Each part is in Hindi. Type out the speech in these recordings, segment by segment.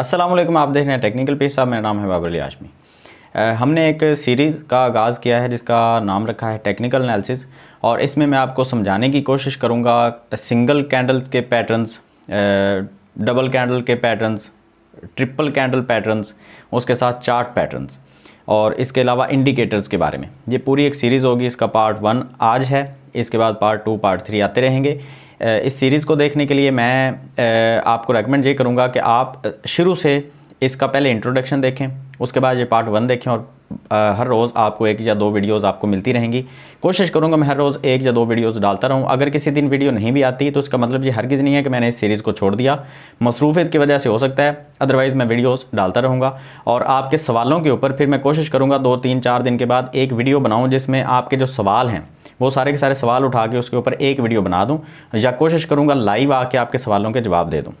असलम आप देख रहे हैं टेक्निकल पेज साहब मेरा नाम है बाबर अली आशमी हमने एक सीरीज़ का आगाज़ किया है जिसका नाम रखा है टेक्निकल एनालिसिस और इसमें मैं आपको समझाने की कोशिश करूँगा सिंगल कैंडल्स के पैटर्न्स डबल कैंडल के पैटर्न्स ट्रिपल कैंडल पैटर्न्स उसके साथ चार्ट पैटर्न्स और इसके अलावा इंडिकेटर्स के बारे में ये पूरी एक सीरीज़ होगी इसका पार्ट वन आज है इसके बाद पार्ट टू पार्ट थ्री आते रहेंगे इस सीरीज़ को देखने के लिए मैं आपको रेकमेंड ये करूँगा कि आप शुरू से इसका पहले इंट्रोडक्शन देखें उसके बाद ये पार्ट वन देखें और हर रोज़ आपको एक या दो वीडियोस आपको मिलती रहेंगी कोशिश करूँगा मैं हर रोज़ एक या दो वीडियोस डालता रहूँ अगर किसी दिन वीडियो नहीं भी आती तो इसका मतलब ये हरगिज़ नहीं है कि मैंने इस सीरीज़ को छोड़ दिया मसरूफियत की वजह से हो सकता है अदरवाइज़ मैं वीडियोस डालता रहूँगा और आपके सवालों के ऊपर फिर मैं कोशिश करूँगा दो तीन चार दिन के बाद एक वीडियो बनाऊँ जिसमें आपके जो सवाल हैं वो सारे के सारे सवाल उठा के उसके ऊपर एक वीडियो बना दूँ या कोशिश करूँगा लाइव आके आपके सवालों के जवाब दे दूँ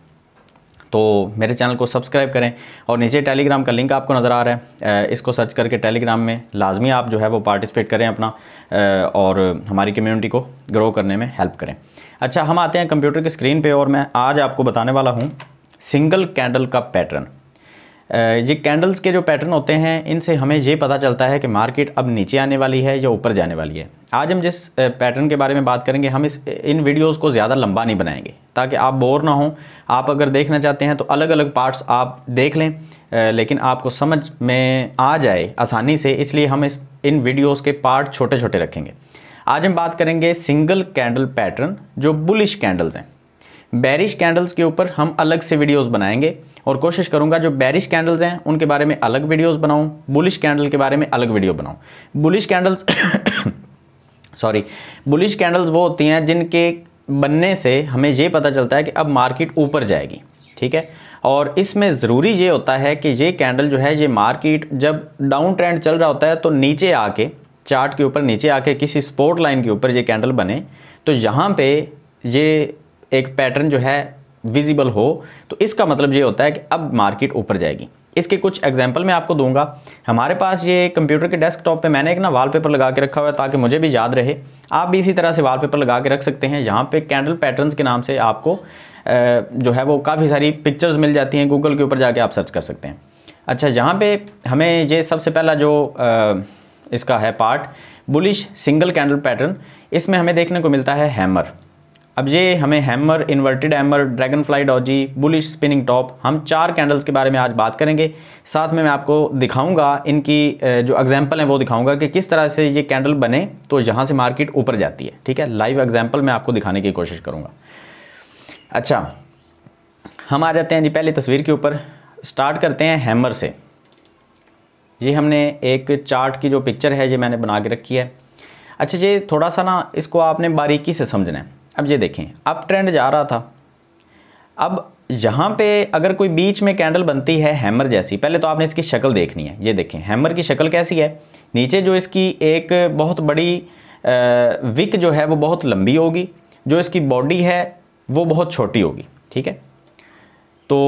तो मेरे चैनल को सब्सक्राइब करें और नीचे टेलीग्राम का लिंक आपको नज़र आ रहा है इसको सर्च करके टेलीग्राम में लाजमी आप जो है वो पार्टिसिपेट करें अपना और हमारी कम्युनिटी को ग्रो करने में हेल्प करें अच्छा हम आते हैं कंप्यूटर की स्क्रीन पे और मैं आज आपको बताने वाला हूँ सिंगल कैंडल का पैटर्न ये कैंडल्स के जो पैटर्न होते हैं इनसे हमें ये पता चलता है कि मार्केट अब नीचे आने वाली है या ऊपर जाने वाली है आज हम जिस पैटर्न के बारे में बात करेंगे हम इस इन वीडियोस को ज़्यादा लंबा नहीं बनाएंगे ताकि आप बोर ना हों आप अगर देखना चाहते हैं तो अलग अलग पार्ट्स आप देख लें लेकिन आपको समझ में आ जाए आसानी से इसलिए हम इस इन वीडियोज़ के पार्ट छोटे छोटे रखेंगे आज हम बात करेंगे सिंगल कैंडल पैटर्न जो बुलिश कैंडल्स हैं बैरिश कैंडल्स के ऊपर हम अलग से वीडियोस बनाएंगे और कोशिश करूंगा जो बैरिश कैंडल्स हैं उनके बारे में अलग वीडियोस बनाऊं बुलिश कैंडल के बारे में अलग वीडियो बनाऊं bullish candles sorry bullish candles वो होती हैं जिनके बनने से हमें ये पता चलता है कि अब मार्केट ऊपर जाएगी ठीक है और इसमें ज़रूरी ये होता है कि ये कैंडल जो है ये मार्केट जब डाउन ट्रेंड चल रहा होता है तो नीचे आके चार्ट के ऊपर नीचे आके किसी स्पोर्ट लाइन के ऊपर ये कैंडल बने तो यहाँ पे ये एक पैटर्न जो है विजिबल हो तो इसका मतलब ये होता है कि अब मार्केट ऊपर जाएगी इसके कुछ एग्जाम्पल मैं आपको दूंगा हमारे पास ये कंप्यूटर के डेस्कटॉप पे मैंने एक ना वॉलपेपर लगा के रखा हुआ है ताकि मुझे भी याद रहे आप भी इसी तरह से वॉलपेपर लगा के रख सकते हैं यहाँ पे कैंडल पैटर्न्स के नाम से आपको जो है वो काफ़ी सारी पिक्चर्स मिल जाती हैं गूगल के ऊपर जाके आप सर्च कर सकते हैं अच्छा यहाँ पे हमें ये सबसे पहला जो इसका है part bullish single candle pattern इसमें हमें देखने को मिलता है हैमर अब ये हमें hammer inverted hammer dragonfly doji bullish spinning top हम चार कैंडल्स के बारे में आज बात करेंगे साथ में मैं आपको दिखाऊंगा इनकी जो एग्जांपल है वो दिखाऊंगा कि किस तरह से ये कैंडल बने तो यहाँ से मार्केट ऊपर जाती है ठीक है लाइव एग्जाम्पल मैं आपको दिखाने की कोशिश करूँगा अच्छा हम आ जाते हैं जी पहले तस्वीर के ऊपर स्टार्ट करते हैं हैमर से ये हमने एक चार्ट की जो पिक्चर है ये मैंने बना के रखी है अच्छा ये थोड़ा सा ना इसको आपने बारीकी से समझना है अब ये देखें अब ट्रेंड जा रहा था अब जहाँ पे अगर कोई बीच में कैंडल बनती है हैमर जैसी पहले तो आपने इसकी शक्ल देखनी है ये देखें हैमर की शक्ल कैसी है नीचे जो इसकी एक बहुत बड़ी विक जो है वो बहुत लंबी होगी जो इसकी बॉडी है वो बहुत छोटी होगी ठीक है तो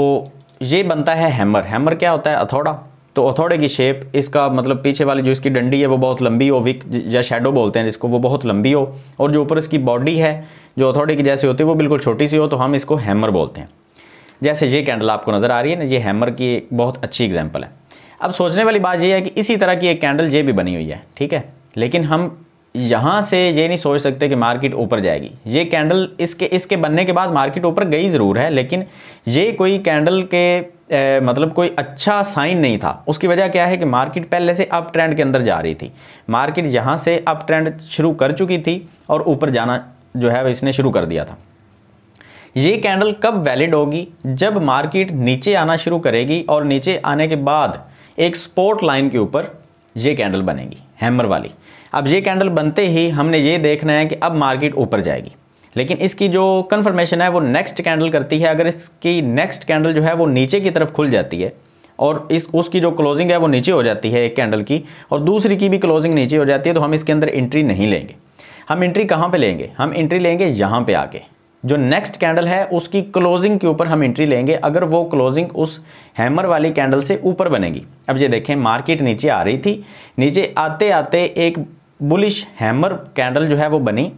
ये बनता है हैमर हैमर क्या होता है अथौड़ा तो ओथोडे की शेप इसका मतलब पीछे वाली जो इसकी डंडी है वो बहुत लंबी हो विक या शेडो बोलते हैं जिसको वो बहुत लंबी हो और जो ऊपर इसकी बॉडी है जो ओथोडे की जैसी होती है वो बिल्कुल छोटी सी हो तो हम इसको हैमर बोलते हैं जैसे ये कैंडल आपको नज़र आ रही है ना ये हैमर की एक बहुत अच्छी एग्जाम्पल है अब सोचने वाली बात यह है कि इसी तरह की एक कैंडल ये भी बनी हुई है ठीक है लेकिन हम यहाँ से ये नहीं सोच सकते कि मार्केट ऊपर जाएगी ये कैंडल इसके इसके बनने के बाद मार्केट ऊपर गई ज़रूर है लेकिन ये कोई कैंडल के ए, मतलब कोई अच्छा साइन नहीं था उसकी वजह क्या है कि मार्केट पहले से अप ट्रेंड के अंदर जा रही थी मार्केट यहाँ से अप ट्रेंड शुरू कर चुकी थी और ऊपर जाना जो है इसने शुरू कर दिया था ये कैंडल कब वैलिड होगी जब मार्केट नीचे आना शुरू करेगी और नीचे आने के बाद एक स्पोर्ट लाइन के ऊपर ये कैंडल बनेगी हैमर वाली अब ये कैंडल बनते ही हमने ये देखना है कि अब मार्केट ऊपर जाएगी लेकिन इसकी जो कन्फर्मेशन है वो नेक्स्ट कैंडल करती है अगर इसकी नेक्स्ट कैंडल जो है वो नीचे की तरफ खुल जाती है और इस उसकी जो क्लोजिंग है वो नीचे हो जाती है एक कैंडल की और दूसरी की भी क्लोजिंग नीचे हो जाती है तो हम इसके अंदर एंट्री नहीं लेंगे हम एंट्री कहाँ पे लेंगे हम एंट्री लेंगे यहाँ पे आके जो नेक्स्ट कैंडल है उसकी क्लोजिंग के ऊपर हम एंट्री लेंगे अगर वो क्लोजिंग उस हैमर वाली कैंडल से ऊपर बनेगी अब ये देखें मार्केट नीचे आ रही थी नीचे आते आते एक बुलिश हैमर कैंडल जो है वो बनी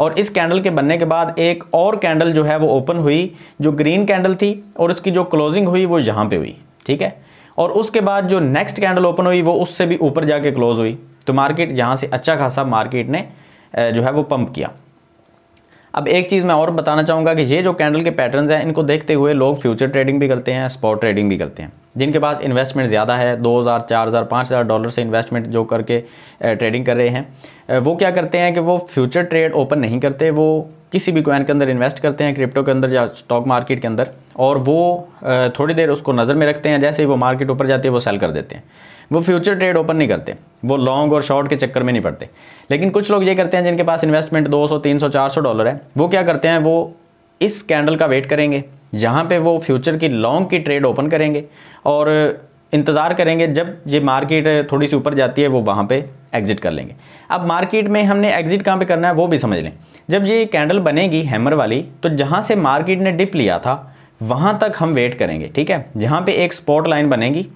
और इस कैंडल के बनने के बाद एक और कैंडल जो है वो ओपन हुई जो ग्रीन कैंडल थी और उसकी जो क्लोजिंग हुई वो यहाँ पे हुई ठीक है और उसके बाद जो नेक्स्ट कैंडल ओपन हुई वो उससे भी ऊपर जाके क्लोज हुई तो मार्केट यहाँ से अच्छा खासा मार्केट ने जो है वो पंप किया अब एक चीज़ मैं और बताना चाहूँगा कि ये जो कैंडल के पैटर्न हैं इनको देखते हुए लोग फ्यूचर ट्रेडिंग भी करते हैं स्पॉट ट्रेडिंग भी करते हैं जिनके पास इन्वेस्टमेंट ज़्यादा है 2000, 4000, 5000 डॉलर से इन्वेस्टमेंट जो करके ट्रेडिंग कर रहे हैं वो क्या करते हैं कि वो फ्यूचर ट्रेड ओपन नहीं करते वो किसी भी कॉइन के अंदर इन्वेस्ट करते हैं क्रिप्टो के अंदर या स्टॉक मार्केट के अंदर और वो थोड़ी देर उसको नज़र में रखते हैं जैसे ही वो मार्केट ऊपर जाती है वो सेल कर देते हैं वो फ्यूचर ट्रेड ओपन नहीं करते वो लॉन्ग और शॉर्ट के चक्कर में नहीं पड़ते लेकिन कुछ लोग ये करते हैं जिनके पास इन्वेस्टमेंट 200, 300, 400 डॉलर है वो क्या करते हैं वो इस कैंडल का वेट करेंगे जहाँ पे वो फ्यूचर की लॉन्ग की ट्रेड ओपन करेंगे और इंतज़ार करेंगे जब ये मार्केट थोड़ी सी ऊपर जाती है वो वहाँ पे एग्ज़िट कर लेंगे अब मार्केट में हमने एग्ज़िट कहाँ पे करना है वो भी समझ लें जब ये कैंडल बनेगी हैमर वाली तो जहाँ से मार्केट ने डिप लिया था वहाँ तक हम वेट करेंगे ठीक है जहाँ पे एक स्पॉट लाइन बनेगी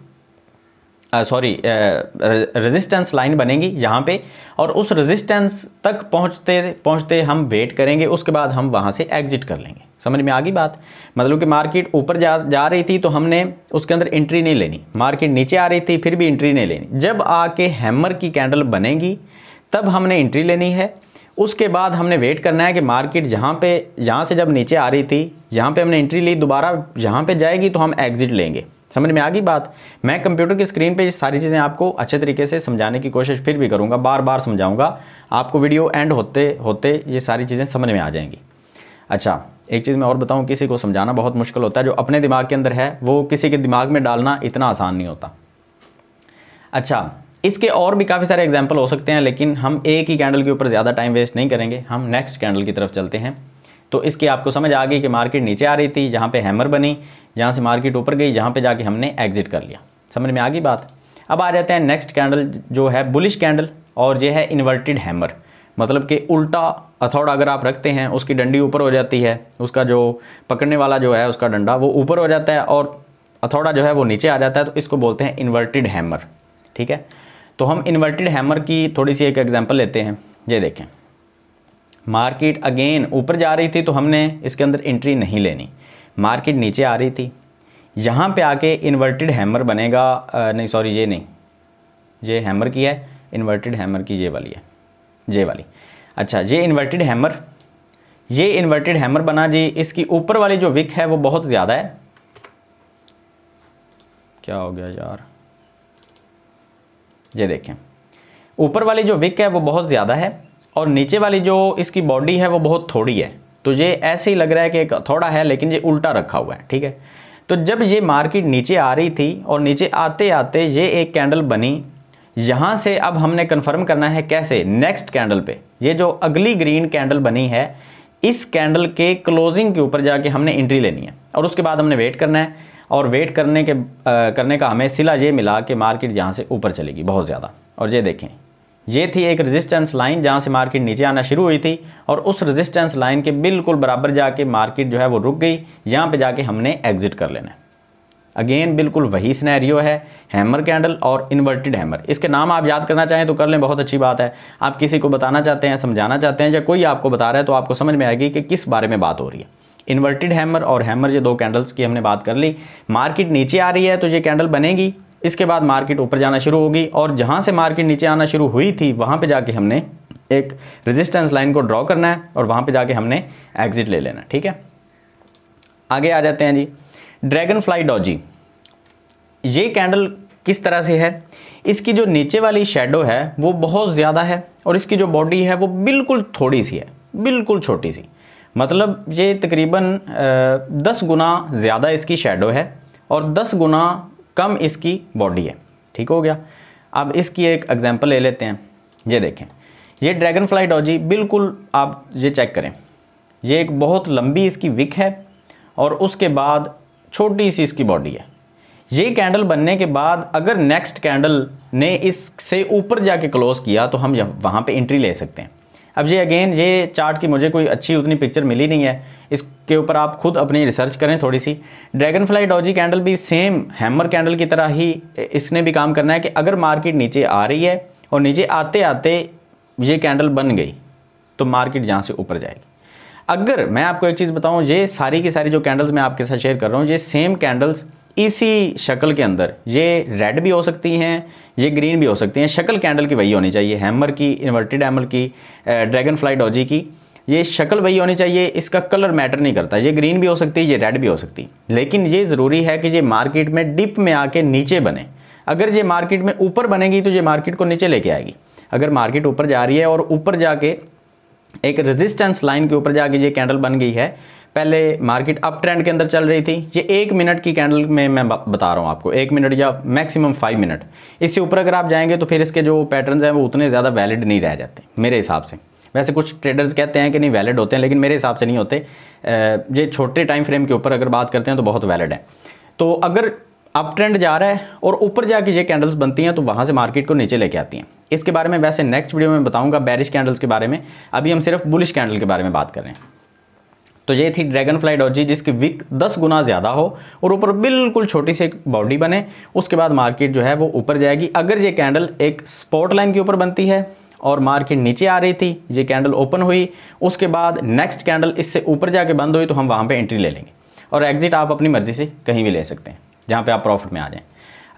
सॉरी रेजिस्टेंस लाइन बनेगी यहाँ पे और उस रेजिस्टेंस तक पहुँचते पहुँचते हम वेट करेंगे उसके बाद हम वहाँ से एग्जिट कर लेंगे समझ में आ गई बात मतलब कि मार्केट ऊपर जा जा रही थी तो हमने उसके अंदर एंट्री नहीं लेनी मार्केट नीचे आ रही थी फिर भी एंट्री नहीं लेनी जब आके हैमर की कैंडल बनेगी तब हमने एंट्री लेनी है उसके बाद हमने वेट करना है कि मार्केट जहाँ पे यहाँ से जब नीचे आ रही थी यहाँ पे हमने एंट्री ली दोबारा यहाँ पे जाएगी तो हम एग्ज़िट लेंगे समझ में आ गई बात मैं कंप्यूटर की स्क्रीन पे सारी चीज़ें आपको अच्छे तरीके से समझाने की कोशिश फिर भी करूँगा बार बार समझाऊँगा आपको वीडियो एंड होते होते ये सारी चीज़ें समझ में आ जाएंगी अच्छा एक चीज़ मैं और बताऊँ किसी को समझाना बहुत मुश्किल होता है जो अपने दिमाग के अंदर है वो किसी के दिमाग में डालना इतना आसान नहीं होता अच्छा इसके और भी काफ़ी सारे एग्जाम्पल हो सकते हैं लेकिन हम एक ही कैंडल के ऊपर ज़्यादा टाइम वेस्ट नहीं करेंगे हम नेक्स्ट कैंडल की तरफ चलते हैं तो इसकी आपको समझ आ गई कि मार्केट नीचे आ रही थी जहाँ पे हैमर बनी जहाँ से मार्केट ऊपर गई जहाँ पे जाके हमने एग्जिट कर लिया समझ में आ गई बात अब आ जाते हैं नेक्स्ट कैंडल जो है बुलिश कैंडल और ये है इन्वर्टेड हैमर मतलब कि उल्टा अथौड़ा अगर आप रखते हैं उसकी डंडी ऊपर हो जाती है उसका जो पकड़ने वाला जो है उसका डंडा वो ऊपर हो जाता है और अथौड़ा जो है वो नीचे आ जाता है तो इसको बोलते हैं इन्वर्टेड हैमर ठीक है तो हम इन्वर्टेड हैमर की थोड़ी सी एक एग्जाम्पल लेते हैं ये देखें मार्केट अगेन ऊपर जा रही थी तो हमने इसके अंदर एंट्री नहीं लेनी मार्केट नीचे आ रही थी यहाँ पे आके इन्वर्टेड हैमर बनेगा आ, नहीं सॉरी ये नहीं ये हैमर की है इन्वर्टेड हैमर की ये वाली है ये वाली अच्छा ये इन्वर्टेड हैमर ये इन्वर्टेड हैमर बना जी इसकी ऊपर वाली जो विक है वो बहुत ज़्यादा है क्या हो गया यार ये देखें ऊपर वाली जो विक है वो बहुत ज़्यादा है और नीचे वाली जो इसकी बॉडी है वो बहुत थोड़ी है तो ये ऐसे ही लग रहा है कि थोड़ा है लेकिन ये उल्टा रखा हुआ है ठीक है तो जब ये मार्केट नीचे आ रही थी और नीचे आते आते ये एक कैंडल बनी यहाँ से अब हमने कन्फर्म करना है कैसे नेक्स्ट कैंडल पर ये जो अगली ग्रीन कैंडल बनी है इस कैंडल के क्लोजिंग के ऊपर जाके हमने एंट्री लेनी है और उसके बाद हमने वेट करना है और वेट करने के आ, करने का हमें सिला ये मिला कि मार्केट यहाँ से ऊपर चलेगी बहुत ज़्यादा और ये देखें ये थी एक रेजिस्टेंस लाइन जहाँ से मार्केट नीचे आना शुरू हुई थी और उस रेजिस्टेंस लाइन के बिल्कुल बराबर जाके मार्केट जो है वो रुक गई यहाँ पे जाके हमने एग्जिट कर लेना अगेन बिल्कुल वही स्नैरियो है हैमर कैंडल और इन्वर्टेड हैमर इसके नाम आप याद करना चाहें तो कर लें बहुत अच्छी बात है आप किसी को बताना चाहते हैं समझाना चाहते हैं या कोई आपको बता रहा है तो आपको समझ में आएगी कि किस बारे में बात हो रही है इन्वर्टेड हैमर और हैमर ये दो कैंडल्स की हमने बात कर ली मार्केट नीचे आ रही है तो ये कैंडल बनेगी इसके बाद मार्केट ऊपर जाना शुरू होगी और जहाँ से मार्केट नीचे आना शुरू हुई थी वहाँ पे जाके हमने एक रेजिस्टेंस लाइन को ड्रॉ करना है और वहाँ पे जाके हमने एग्जिट ले लेना ठीक है आगे आ जाते हैं जी ड्रैगन फ्लाई डॉजी ये कैंडल किस तरह से है इसकी जो नीचे वाली शेडो है वो बहुत ज़्यादा है और इसकी जो बॉडी है वो बिल्कुल थोड़ी सी है बिल्कुल छोटी सी मतलब ये तकरीबन दस गुना ज़्यादा इसकी शेडो है और दस गुना कम इसकी बॉडी है ठीक हो गया अब इसकी एक एग्जाम्पल ले लेते हैं ये देखें ये ड्रैगन फ्लाई डॉजी बिल्कुल आप ये चेक करें ये एक बहुत लंबी इसकी विक है और उसके बाद छोटी सी इसकी बॉडी है ये कैंडल बनने के बाद अगर नेक्स्ट कैंडल ने इससे ऊपर जाके क्लोज़ किया तो हम वहाँ पे एंट्री ले सकते हैं अब ये अगेन ये चार्ट की मुझे कोई अच्छी उतनी पिक्चर मिली नहीं है इस के ऊपर आप खुद अपनी रिसर्च करें थोड़ी सी ड्रैगन फ्लाई डॉजी कैंडल भी सेम हैमर कैंडल की तरह ही इसने भी काम करना है कि अगर मार्केट नीचे आ रही है और नीचे आते आते ये कैंडल बन गई तो मार्केट जहाँ से ऊपर जाएगी अगर मैं आपको एक चीज़ बताऊँ ये सारी की सारी जो कैंडल्स मैं आपके साथ शेयर कर रहा हूँ ये सेम कैंडल्स इसी शक्ल के अंदर ये रेड भी हो सकती हैं ये ग्रीन भी हो सकती हैं शक्ल कैंडल की वही होनी चाहिए हैमर की इन्वर्टेड एमल की ड्रैगन फ्लाई डॉजी की ये शक्ल वही होनी चाहिए इसका कलर मैटर नहीं करता ये ग्रीन भी हो सकती है ये रेड भी हो सकती है लेकिन ये ज़रूरी है कि ये मार्केट में डिप में आके नीचे बने अगर ये मार्केट में ऊपर बनेगी तो ये मार्केट को नीचे लेके आएगी अगर मार्केट ऊपर जा रही है और ऊपर जाके एक रेजिस्टेंस लाइन के ऊपर जाके ये कैंडल बन गई है पहले मार्केट अप ट्रेंड के अंदर चल रही थी ये एक मिनट की कैंडल में मैं बता रहा हूँ आपको एक मिनट या मैक्सिमम फाइव मिनट इससे ऊपर अगर आप जाएंगे तो फिर इसके जो पैटर्न्स हैं वो उतने ज़्यादा वैलिड नहीं रह जाते मेरे हिसाब से वैसे कुछ ट्रेडर्स कहते हैं कि नहीं वैलिड होते हैं लेकिन मेरे हिसाब से नहीं होते ये छोटे टाइम फ्रेम के ऊपर अगर बात करते हैं तो बहुत वैलिड है तो अगर अप ट्रेंड जा रहा है और ऊपर जाके ये कैंडल्स बनती हैं तो वहाँ से मार्केट को नीचे लेके आती हैं इसके बारे में वैसे नेक्स्ट वीडियो में बताऊँगा बैरिश कैंडल्स के बारे में अभी हम सिर्फ बुलिश कैंडल के बारे में बात कर रहे हैं तो ये थी ड्रैगन फ्लाई डॉजी जिसकी विक दस गुना ज़्यादा हो और ऊपर बिल्कुल छोटी सी एक बॉडी बने उसके बाद मार्केट जो है वो ऊपर जाएगी अगर ये कैंडल एक स्पॉट लाइन के ऊपर बनती है और मार्केट नीचे आ रही थी ये कैंडल ओपन हुई उसके बाद नेक्स्ट कैंडल इससे ऊपर जाके बंद हुई तो हम वहाँ पे एंट्री ले लेंगे और एग्जिट आप अपनी मर्ज़ी से कहीं भी ले सकते हैं जहाँ पे आप प्रॉफिट में आ जाएं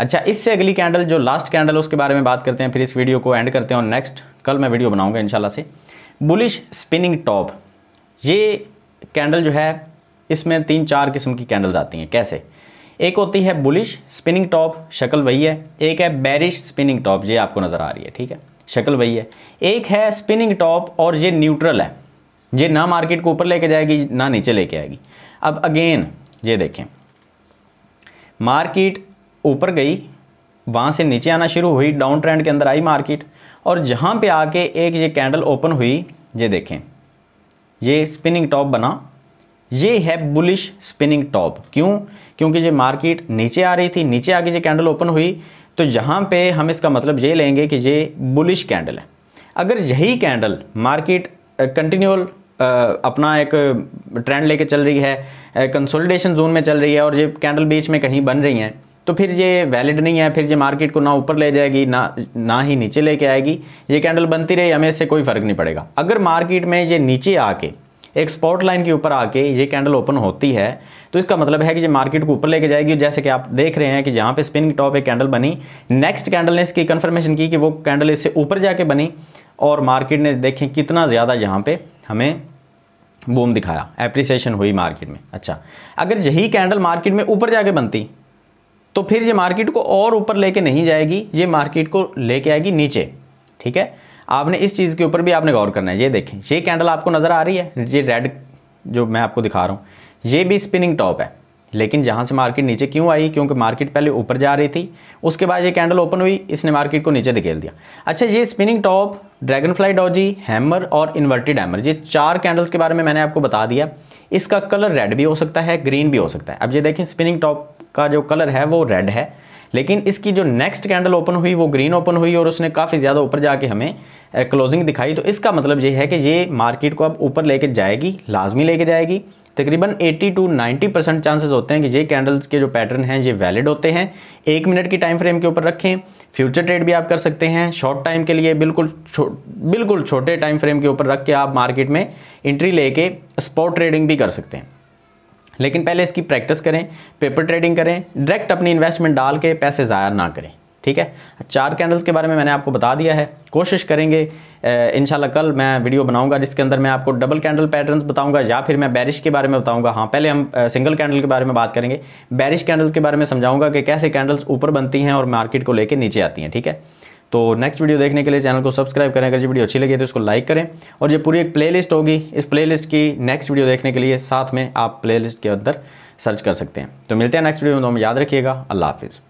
अच्छा इससे अगली कैंडल जो लास्ट कैंडल है उसके बारे में बात करते हैं फिर इस वीडियो को एंड करते हैं और नेक्स्ट कल मैं वीडियो बनाऊँगा इन से बुलिश स्पिनिंग टॉप ये कैंडल जो है इसमें तीन चार किस्म की कैंडल्स आती हैं कैसे एक होती है बुलिश स्पिनिंग टॉप शक्ल वही है एक है बैरिश स्पिनिंग टॉप ये आपको नज़र आ रही है ठीक है शक्ल वही है एक है स्पिनिंग टॉप और ये न्यूट्रल है ये ना मार्केट को ऊपर लेके जाएगी ना नीचे लेके आएगी अब अगेन ये देखें मार्केट ऊपर गई वहाँ से नीचे आना शुरू हुई डाउन ट्रेंड के अंदर आई मार्केट और जहाँ पे आके एक ये कैंडल ओपन हुई ये देखें ये स्पिनिंग टॉप बना ये है बुलिश स्पिनिंग टॉप क्यों क्योंकि ये मार्केट नीचे आ रही थी नीचे आके ये कैंडल ओपन हुई तो यहाँ पे हम इसका मतलब ये लेंगे कि ये बुलिश कैंडल है अगर यही कैंडल मार्केट कंटिन्यूअल अपना एक ट्रेंड लेके चल रही है कंसोलिडेशन जोन में चल रही है और ये कैंडल बीच में कहीं बन रही हैं तो फिर ये वैलिड नहीं है फिर ये मार्केट को ना ऊपर ले जाएगी ना ना ही नीचे लेके आएगी ये कैंडल बनती रही हमें इससे कोई फ़र्क नहीं पड़ेगा अगर मार्केट में ये नीचे आके एक स्पॉट लाइन के ऊपर आके ये कैंडल ओपन होती है तो इसका मतलब है कि ये मार्केट को ऊपर लेके जाएगी जैसे कि आप देख रहे हैं कि जहाँ पे स्पिनिंग टॉप एक कैंडल बनी नेक्स्ट कैंडल ने इसकी कन्फर्मेशन की कि वो कैंडल इससे ऊपर जाके बनी और मार्केट ने देखें कितना ज़्यादा यहाँ पर हमें बूम दिखाया एप्रिसिएशन हुई मार्केट में अच्छा अगर यही कैंडल मार्केट में ऊपर जाके बनती तो फिर ये मार्केट को और ऊपर लेके नहीं जाएगी ये मार्केट को लेके आएगी नीचे ठीक है आपने इस चीज़ के ऊपर भी आपने गौर करना है ये देखें ये कैंडल आपको नज़र आ रही है ये रेड जो मैं आपको दिखा रहा हूँ ये भी स्पिनिंग टॉप है लेकिन जहाँ से मार्केट नीचे क्यों आई क्योंकि मार्केट पहले ऊपर जा रही थी उसके बाद ये कैंडल ओपन हुई इसने मार्केट को नीचे धकेल दिया अच्छा ये spinning top dragonfly doji hammer और इन्वर्टेड हैमर ये चार कैंडल्स के बारे में मैंने आपको बता दिया इसका कलर रेड भी हो सकता है ग्रीन भी हो सकता है अब ये देखें स्पिनिंग टॉप का जो कलर है वो रेड है लेकिन इसकी जो नेक्स्ट कैंडल ओपन हुई वो ग्रीन ओपन हुई और उसने काफ़ी ज़्यादा ऊपर जाके हमें क्लोजिंग दिखाई तो इसका मतलब ये है कि ये मार्केट को अब ऊपर लेके जाएगी लाजमी लेके जाएगी तकरीबन 80 टू 90 परसेंट चांसेस होते हैं कि ये कैंडल्स के जो पैटर्न हैं ये वैलिड होते हैं एक मिनट की टाइम फ्रेम के ऊपर रखें फ्यूचर ट्रेड भी आप कर सकते हैं शॉर्ट टाइम के लिए बिल्कुल छो, बिल्कुल छोटे टाइम फ्रेम के ऊपर रख के आप मार्केट में इंट्री लेके स्पॉट ट्रेडिंग भी कर सकते हैं लेकिन पहले इसकी प्रैक्टिस करें पेपर ट्रेडिंग करें डायरेक्ट अपनी इन्वेस्टमेंट डाल के पैसे ज़ाया ना करें ठीक है चार कैंडल्स के बारे में मैंने आपको बता दिया है कोशिश करेंगे इन कल मैं वीडियो बनाऊंगा जिसके अंदर मैं आपको डबल कैंडल पैटर्न्स बताऊंगा या फिर मैं बैरिश के बारे में बताऊंगा हाँ पहले हम सिंगल कैंडल के बारे में बात करेंगे बैरिश कैंडल्स के बारे में समझाऊंगा कि कैसे कैंडल्स ऊपर बनती हैं और मार्केट को लेकर नीचे आती हैं ठीक है तो नेक्स्ट वीडियो देखने के लिए चैनल को सब्सक्राइब करें अगर जो वीडियो अच्छी लगी तो उसको लाइक करें और जो पूरी एक प्ले होगी इस प्ले की नेक्स्ट वीडियो देखने के लिए साथ में आप प्ले के अंदर सर्च कर सकते हैं तो मिलते हैं नेक्स्ट वीडियो में तो हम याद रखिएगा अल्लाह हाफिज़